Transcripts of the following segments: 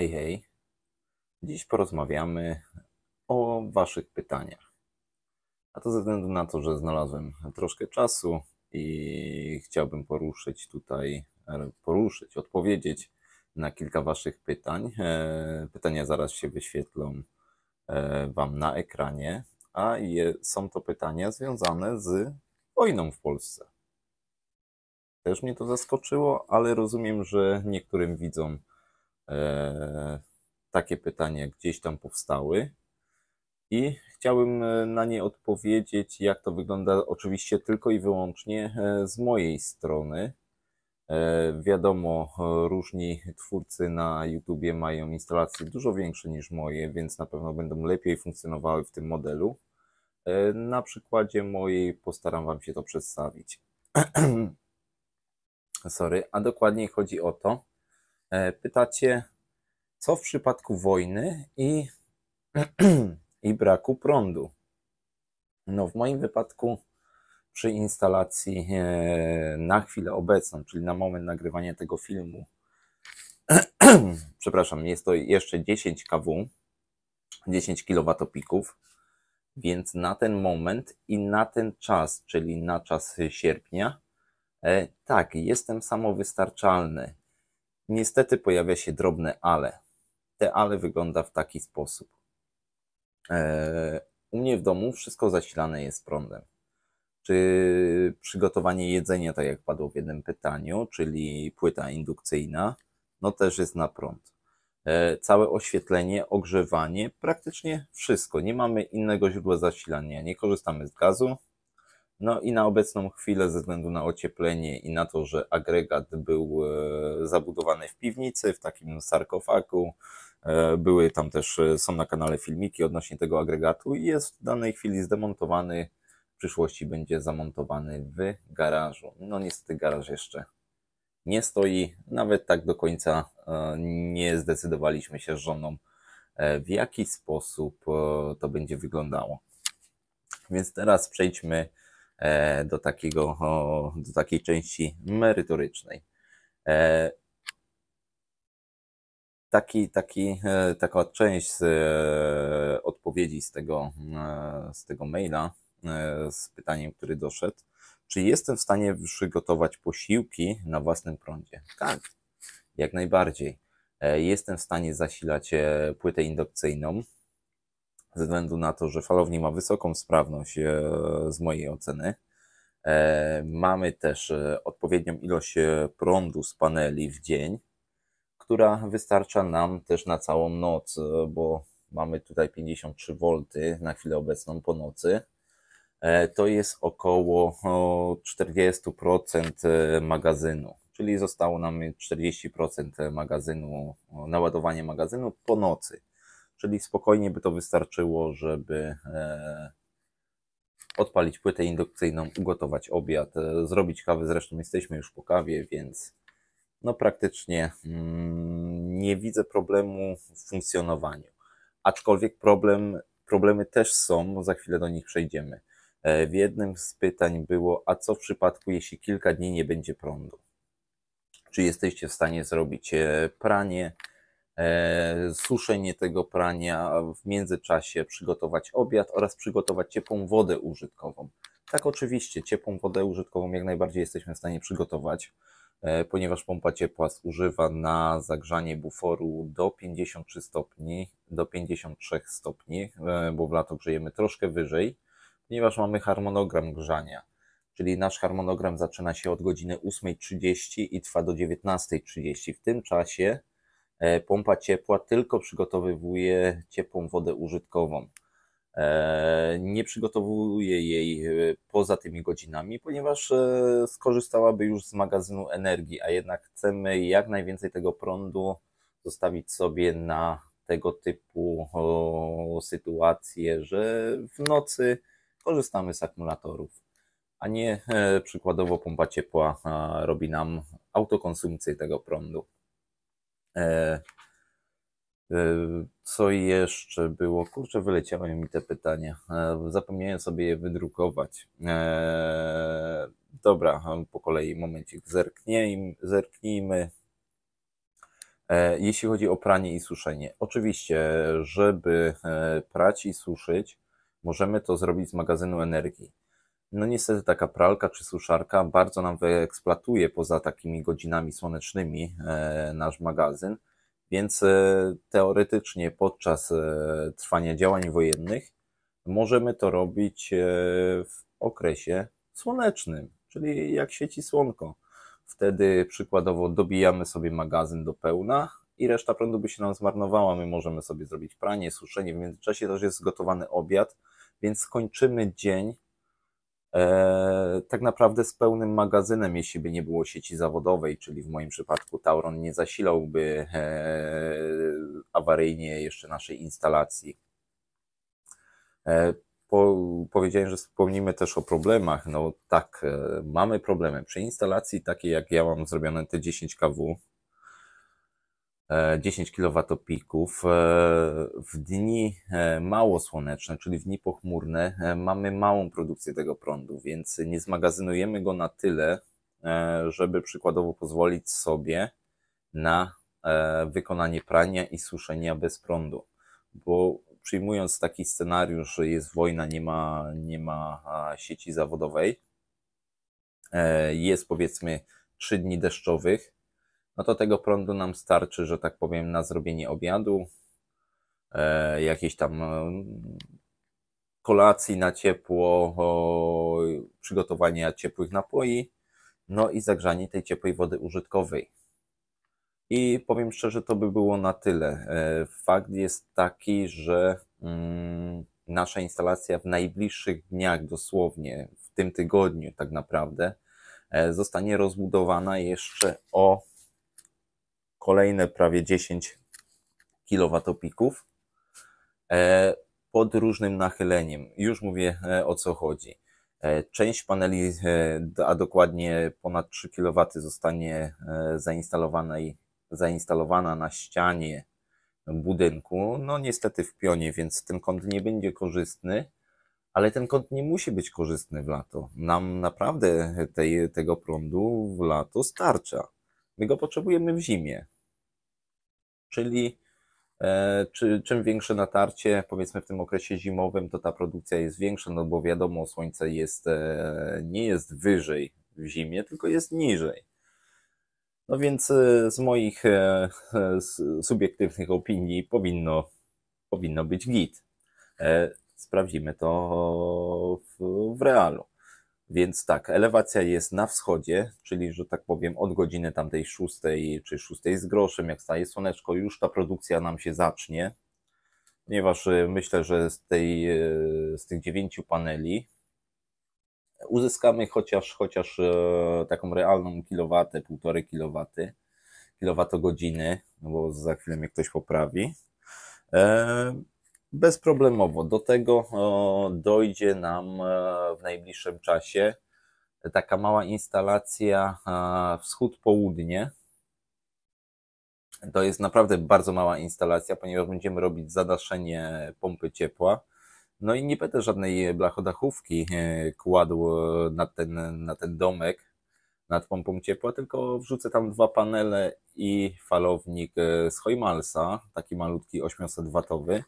Hej, hej. Dziś porozmawiamy o Waszych pytaniach. A to ze względu na to, że znalazłem troszkę czasu i chciałbym poruszyć tutaj, e, poruszyć, odpowiedzieć na kilka Waszych pytań. E, pytania zaraz się wyświetlą e, Wam na ekranie, a je, są to pytania związane z wojną w Polsce. Też mnie to zaskoczyło, ale rozumiem, że niektórym widzom E, takie pytania gdzieś tam powstały. I chciałbym e, na nie odpowiedzieć, jak to wygląda, oczywiście tylko i wyłącznie e, z mojej strony. Wiadomo, różni twórcy na YouTubie mają instalacje dużo większe niż moje, więc na pewno będą lepiej funkcjonowały w tym modelu. Na przykładzie mojej postaram Wam się to przedstawić. Sorry, a dokładniej chodzi o to, E, pytacie, co w przypadku wojny i, i braku prądu? No, w moim wypadku przy instalacji e, na chwilę obecną, czyli na moment nagrywania tego filmu, przepraszam, jest to jeszcze 10 kW, 10 kilowatopików, więc na ten moment i na ten czas, czyli na czas sierpnia, e, tak, jestem samowystarczalny. Niestety pojawia się drobne ale. Te ale wygląda w taki sposób. E, u mnie w domu wszystko zasilane jest prądem. Czy przygotowanie jedzenia, tak jak padło w jednym pytaniu, czyli płyta indukcyjna, no też jest na prąd. E, całe oświetlenie, ogrzewanie, praktycznie wszystko. Nie mamy innego źródła zasilania. Nie korzystamy z gazu, no i na obecną chwilę, ze względu na ocieplenie i na to, że agregat był e, zabudowany w piwnicy, w takim sarkofagu, e, były tam też, e, są na kanale filmiki odnośnie tego agregatu i jest w danej chwili zdemontowany. W przyszłości będzie zamontowany w garażu. No niestety garaż jeszcze nie stoi. Nawet tak do końca nie zdecydowaliśmy się z żoną, w jaki sposób to będzie wyglądało. Więc teraz przejdźmy E, do, takiego, do takiej części merytorycznej. E, taki, taki, e, taka część z odpowiedzi z tego, z tego maila, z pytaniem, który doszedł. Czy jestem w stanie przygotować posiłki na własnym prądzie? Tak, jak najbardziej. Jestem w stanie zasilać płytę indukcyjną ze względu na to, że falownik ma wysoką sprawność e, z mojej oceny. E, mamy też e, odpowiednią ilość prądu z paneli w dzień, która wystarcza nam też na całą noc, bo mamy tutaj 53 V na chwilę obecną po nocy. To jest około 40% magazynu, czyli zostało nam 40% magazynu, naładowanie magazynu po nocy. Czyli spokojnie by to wystarczyło, żeby e, odpalić płytę indukcyjną, ugotować obiad, e, zrobić kawę. Zresztą jesteśmy już po kawie, więc no praktycznie mm, nie widzę problemu w funkcjonowaniu. Aczkolwiek problem, problemy też są, za chwilę do nich przejdziemy. E, w jednym z pytań było, a co w przypadku, jeśli kilka dni nie będzie prądu? Czy jesteście w stanie zrobić pranie? E, suszenie tego prania, w międzyczasie przygotować obiad oraz przygotować ciepłą wodę użytkową. Tak, oczywiście, ciepłą wodę użytkową jak najbardziej jesteśmy w stanie przygotować, e, ponieważ pompa ciepła zużywa na zagrzanie buforu do 53 stopni, do 53 stopni, e, bo w lato grzejemy troszkę wyżej, ponieważ mamy harmonogram grzania czyli nasz harmonogram zaczyna się od godziny 8.30 i trwa do 19.30. W tym czasie E, pompa ciepła tylko przygotowywuje ciepłą wodę użytkową. E, nie przygotowuje jej e, poza tymi godzinami, ponieważ skorzystałaby już z magazynu energii, a jednak chcemy jak najwięcej tego prądu zostawić sobie na tego typu sytuacje, że w nocy korzystamy z akumulatorów, a nie przykładowo pompa ciepła robi nam autokonsumpcję tego prądu. E, e, co jeszcze było? Kurczę, wyleciały mi te pytania. E, zapomniałem sobie je wydrukować. Dobra, po kolei momencik zerknijmy. zerknijmy. Jeśli chodzi o pranie i suszenie, oczywiście, żeby prać i suszyć, możemy to zrobić z magazynu energii. No niestety taka pralka czy suszarka bardzo nam wyeksploatuje poza takimi godzinami słonecznymi e, nasz magazyn, więc e, teoretycznie podczas e, trwania działań wojennych możemy to robić w okresie słonecznym, czyli jak świeci słonko. Wtedy przykładowo dobijamy sobie magazyn do pełna i reszta prądu by się nam zmarnowała. My możemy sobie zrobić pranie, suszenie, w międzyczasie też jest zgotowany obiad, więc kończymy dzień E, tak naprawdę z pełnym magazynem, jeśli by nie było sieci zawodowej, czyli w moim przypadku Tauron nie zasilałby e, awaryjnie jeszcze naszej instalacji. E, po, powiedziałem, że wspomnimy też o problemach. No tak, mamy problemy. Przy instalacji takiej, jak ja mam zrobione te 10 kW, 10 e, kilowatopików. E, w dni e, mało słoneczne, czyli w dni pochmurne, mamy małą produkcję tego prądu, więc nie zmagazynujemy go na tyle, żeby przykładowo pozwolić sobie na wykonanie prania i suszenia bez prądu. Bo przyjmując taki scenariusz, że jest wojna, nie ma, nie ma sieci zawodowej, jest powiedzmy 3 dni deszczowych, no to tego prądu nam starczy, że tak powiem, na zrobienie obiadu, e, jakiejś tam e, kolacji na ciepło, o, przygotowanie ciepłych napoi, no i zagrzanie tej ciepłej wody użytkowej. I powiem szczerze, to by było na tyle. E, fakt jest taki, że mm, nasza instalacja w najbliższych dniach, dosłownie w tym tygodniu, tak naprawdę, e, zostanie rozbudowana jeszcze o kolejne prawie 10 kilowatopików e, pod różnym nachyleniem. Już mówię e, o co chodzi. E, część paneli, a dokładnie ponad 3 kW zostanie zainstalowana, i, zainstalowana na ścianie budynku. No niestety w pionie, więc ten kąt nie będzie korzystny, ale ten kąt nie musi być korzystny w lato. Nam naprawdę tej, tego prądu w lato starcza. My go potrzebujemy w zimie czyli e, czy, czym większe natarcie, powiedzmy w tym okresie zimowym, to ta produkcja jest większa, no bo wiadomo, słońce jest, e, nie jest wyżej w zimie, tylko jest niżej. No więc e, z moich subiektywnych opinii powinno, powinno być git. Sprawdzimy to w, w realu. Więc tak, elewacja jest na wschodzie, czyli że tak powiem od godziny tamtej szóstej czy szóstej z groszem, jak staje słoneczko, już ta produkcja nam się zacznie. Ponieważ e, myślę, że z, tej, e, z tych dziewięciu paneli uzyskamy chociaż, chociaż e, taką realną kilowatę, półtorej kilowaty, kilowatogodziny, no bo za chwilę mnie ktoś poprawi bezproblemowo. Do tego dojdzie nam e, w najbliższym czasie taka mała instalacja e, wschód-południe. To jest naprawdę bardzo mała instalacja, ponieważ będziemy robić zadaszenie pompy ciepła. No i nie będę żadnej blachodachówki e, kładł na ten, na ten domek, nad pompą ciepła, tylko wrzucę tam dwa panele i falownik z Hojmalsa, taki malutki 800 watowy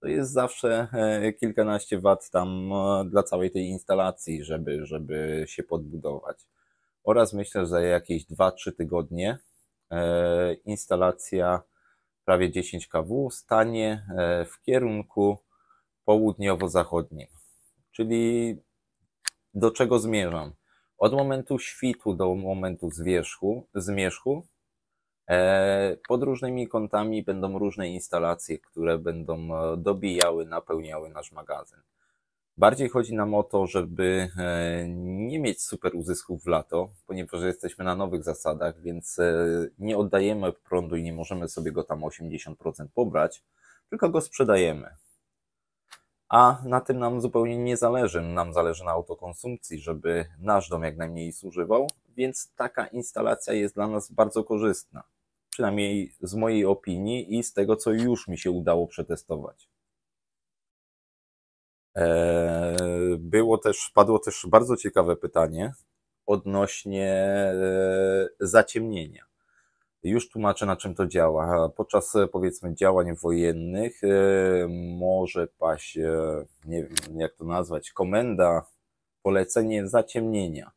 to jest zawsze e, kilkanaście wat tam e, dla całej tej instalacji, żeby, żeby się podbudować. Oraz myślę, że za jakieś 2-3 tygodnie e, instalacja prawie 10 kW stanie w kierunku południowo-zachodnim. Czyli do czego zmierzam? Od momentu świtu do momentu zwierzchu, zmierzchu E, pod różnymi kątami będą różne instalacje, które będą e, dobijały, napełniały nasz magazyn. Bardziej chodzi nam o to, żeby e, nie mieć super uzysków w lato, ponieważ jesteśmy na nowych zasadach, więc nie oddajemy prądu i nie możemy sobie go tam 80% pobrać, tylko go sprzedajemy. A na tym nam zupełnie nie zależy. Nam zależy na autokonsumpcji, żeby nasz dom jak najmniej zużywał, więc taka instalacja jest dla nas bardzo korzystna przynajmniej z mojej opinii i z tego, co już mi się udało przetestować. E, było też, padło też bardzo ciekawe pytanie odnośnie e, zaciemnienia. Już tłumaczę, na czym to działa. Podczas, powiedzmy, działań wojennych e, może paść, nie wiem jak to nazwać, komenda, polecenie zaciemnienia.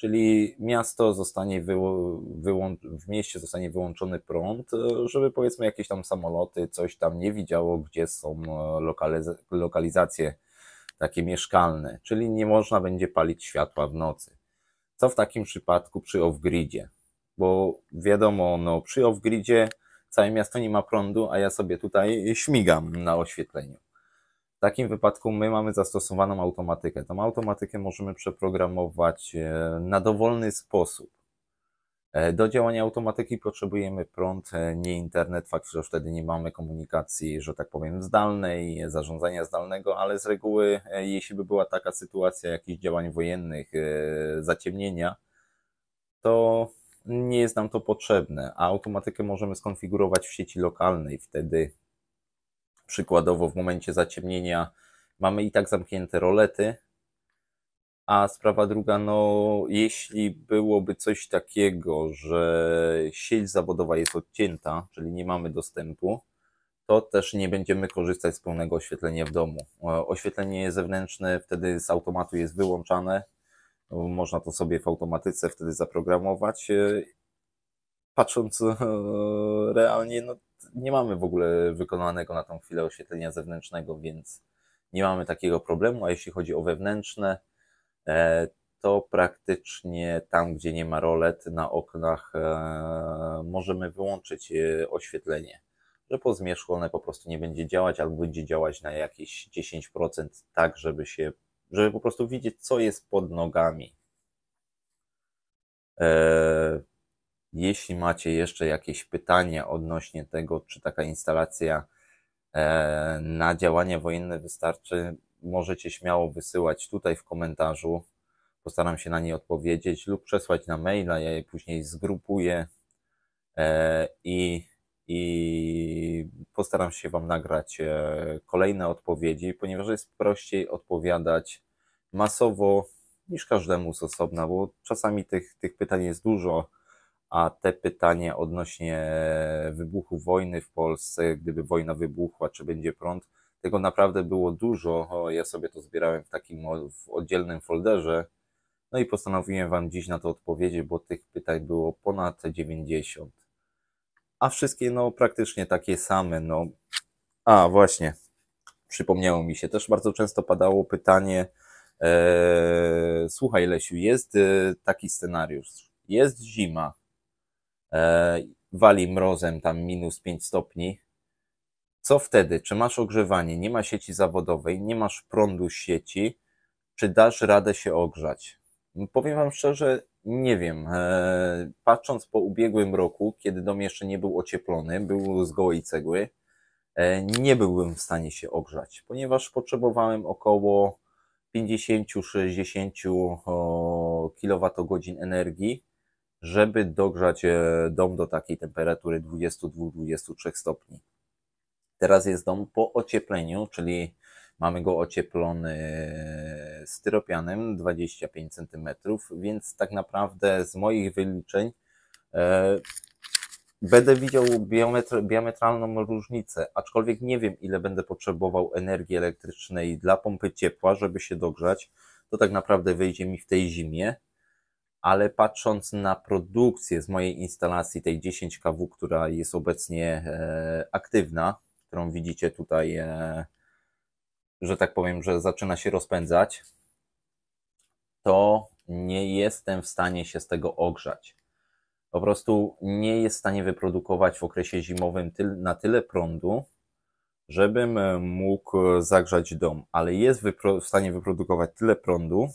Czyli miasto zostanie wyło- wyłą- w mieście zostanie wyłączony prąd, e, żeby powiedzmy jakieś tam samoloty, coś tam nie widziało, gdzie są e, lokaliz- lokalizacje takie mieszkalne, czyli nie można będzie palić światła w nocy. Co w takim przypadku przy off-gridzie? Bo wiadomo, no przy off-gridzie całe miasto nie ma prądu, a ja sobie tutaj śmigam na oświetleniu. W takim wypadku my mamy zastosowaną automatykę. Tą automatykę możemy przeprogramować e, na dowolny sposób. E, do działania automatyki potrzebujemy prąd, e, nie internet. Fakt, że wtedy nie mamy komunikacji, że tak powiem, zdalnej, zarządzania zdalnego, ale z reguły, jeśli by była taka sytuacja jakichś działań wojennych, zaciemnienia, to nie jest nam to potrzebne, a automatykę możemy skonfigurować w sieci lokalnej. Wtedy przykładowo w momencie zaciemnienia mamy i tak zamknięte rolety. A sprawa druga, no jeśli byłoby coś takiego, że sieć zawodowa jest odcięta, czyli nie mamy dostępu, to też nie będziemy korzystać z pełnego oświetlenia w domu. E, oświetlenie zewnętrzne wtedy z automatu jest wyłączane. Można to sobie w automatyce wtedy zaprogramować. E, patrząc e, realnie, no nie mamy w ogóle wykonanego na tą chwilę oświetlenia zewnętrznego, więc nie mamy takiego problemu. A jeśli chodzi o wewnętrzne, e, to praktycznie tam, gdzie nie ma rolet na oknach, e, możemy wyłączyć e, oświetlenie, że po zmierzchu one po prostu nie będzie działać albo będzie działać na jakieś 10%, tak żeby się, żeby po prostu widzieć, co jest pod nogami. Jeśli macie jeszcze jakieś pytanie odnośnie tego, czy taka instalacja e, na działania wojenne wystarczy, możecie śmiało wysyłać tutaj w komentarzu. Postaram się na nie odpowiedzieć lub przesłać na maila. Ja je później zgrupuję e, i, i postaram się Wam nagrać e, kolejne odpowiedzi, ponieważ jest prościej odpowiadać masowo niż każdemu z osobna, bo czasami tych, tych pytań jest dużo a te pytanie odnośnie wybuchu wojny w Polsce, gdyby wojna wybuchła, czy będzie prąd, tego naprawdę było dużo. O, ja sobie to zbierałem w takim w oddzielnym folderze. No i postanowiłem Wam dziś na to odpowiedzieć, bo tych pytań było ponad 90. A wszystkie, no, praktycznie takie same, no. A, właśnie. Przypomniało mi się, też bardzo często padało pytanie, e, słuchaj Lesiu, jest e, taki scenariusz, jest zima, E, wali mrozem tam minus 5 stopni, co wtedy? Czy masz ogrzewanie, nie ma sieci zawodowej, nie masz prądu z sieci, czy dasz radę się ogrzać? No, powiem Wam szczerze, nie wiem. E, patrząc po ubiegłym roku, kiedy dom jeszcze nie był ocieplony, był z gołej cegły, e, nie byłbym w stanie się ogrzać, ponieważ potrzebowałem około 50-60 kWh energii, żeby dogrzać e, dom do takiej temperatury 22-23 stopni. Teraz jest dom po ociepleniu, czyli mamy go ocieplony e, styropianem 25 cm, więc tak naprawdę z moich wyliczeń e, będę widział biometr, diametralną różnicę, aczkolwiek nie wiem ile będę potrzebował energii elektrycznej dla pompy ciepła, żeby się dogrzać. To tak naprawdę wyjdzie mi w tej zimie, ale patrząc na produkcję z mojej instalacji, tej 10 kW, która jest obecnie e, aktywna, którą widzicie tutaj, e, że tak powiem, że zaczyna się rozpędzać, to nie jestem w stanie się z tego ogrzać. Po prostu nie jest w stanie wyprodukować w okresie zimowym na tyle prądu, żebym e, mógł zagrzać dom, ale jest w stanie wyprodukować tyle prądu,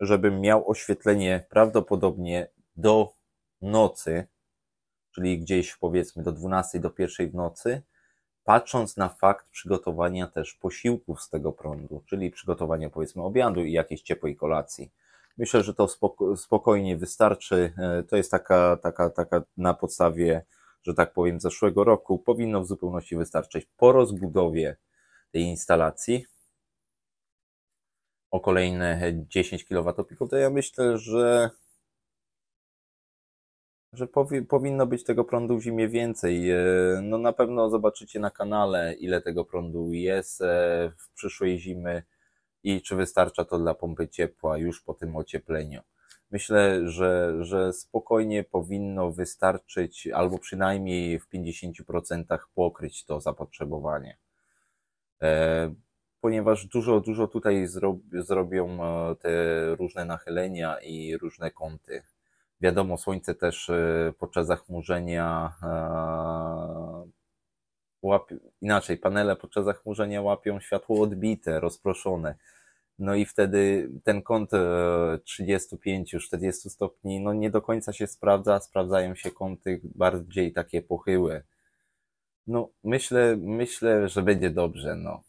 żebym miał oświetlenie prawdopodobnie do nocy, czyli gdzieś powiedzmy do 12 do 1 w nocy, patrząc na fakt przygotowania też posiłków z tego prądu, czyli przygotowania powiedzmy obiadu i jakiejś ciepłej kolacji. Myślę, że to spokojnie wystarczy. E, to jest taka, taka, taka na podstawie, że tak powiem, zeszłego roku. Powinno w zupełności wystarczyć po rozbudowie tej instalacji o kolejne 10 kWh, to ja myślę, że że powi powinno być tego prądu w zimie więcej. E, no na pewno zobaczycie na kanale, ile tego prądu jest e, w przyszłej zimy i czy wystarcza to dla pompy ciepła już po tym ociepleniu. Myślę, że, że spokojnie powinno wystarczyć, albo przynajmniej w 50% pokryć to zapotrzebowanie. E, ponieważ dużo, dużo tutaj zrobią e, te różne nachylenia i różne kąty. Wiadomo, słońce też e, podczas zachmurzenia e, łapie, inaczej, panele podczas zachmurzenia łapią światło odbite, rozproszone. No i wtedy ten kąt 35-40 stopni no nie do końca się sprawdza, sprawdzają się kąty bardziej takie pochyłe. No myślę, myślę, że będzie dobrze, no.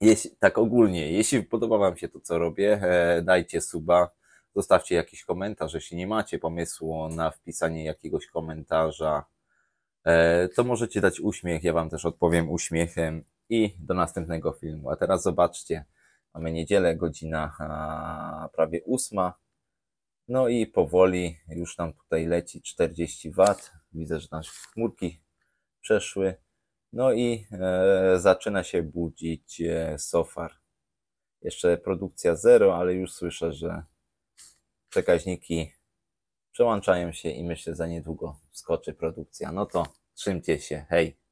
Jeśli, tak ogólnie, jeśli podoba Wam się to, co robię, e, dajcie suba, zostawcie jakiś komentarz. Jeśli nie macie pomysłu na wpisanie jakiegoś komentarza, e, to możecie dać uśmiech. Ja Wam też odpowiem uśmiechem i do następnego filmu. A teraz zobaczcie, mamy niedzielę, godzina a, prawie ósma. No i powoli już nam tutaj leci 40 W. Widzę, że nasze chmurki przeszły. No i e, zaczyna się budzić e, Sofar. Jeszcze produkcja zero, ale już słyszę, że przekaźniki przełączają się i myślę, że za niedługo skoczy produkcja. No to trzymcie się, hej!